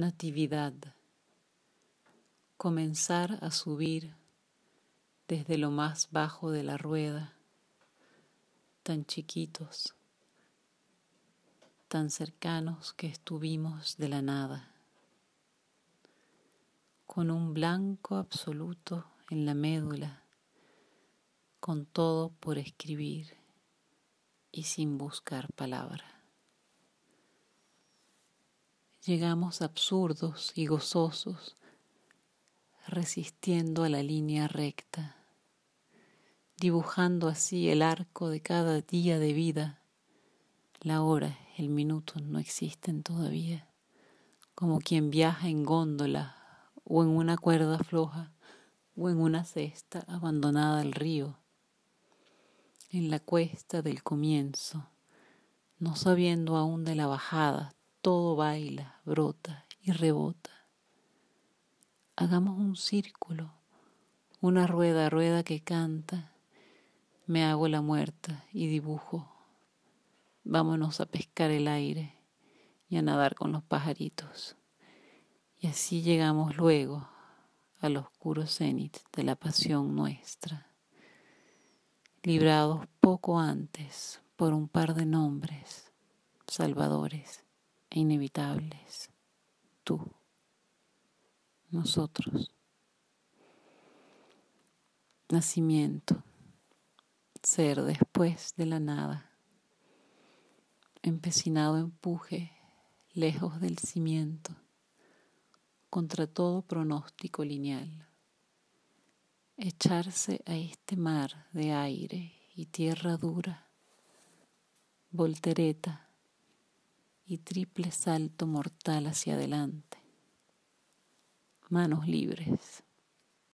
Natividad. Comenzar a subir desde lo más bajo de la rueda, tan chiquitos, tan cercanos que estuvimos de la nada, con un blanco absoluto en la médula, con todo por escribir y sin buscar palabra llegamos absurdos y gozosos, resistiendo a la línea recta, dibujando así el arco de cada día de vida. La hora, el minuto no existen todavía, como quien viaja en góndola o en una cuerda floja o en una cesta abandonada al río, en la cuesta del comienzo, no sabiendo aún de la bajada, todo baila, brota y rebota. Hagamos un círculo, una rueda, rueda que canta. Me hago la muerta y dibujo. Vámonos a pescar el aire y a nadar con los pajaritos. Y así llegamos luego al oscuro cenit de la pasión nuestra, librados poco antes por un par de nombres salvadores e inevitables. Tú, nosotros. Nacimiento, ser después de la nada, empecinado empuje, lejos del cimiento, contra todo pronóstico lineal echarse a este mar de aire y tierra dura, voltereta, y triple salto mortal hacia adelante. Manos libres.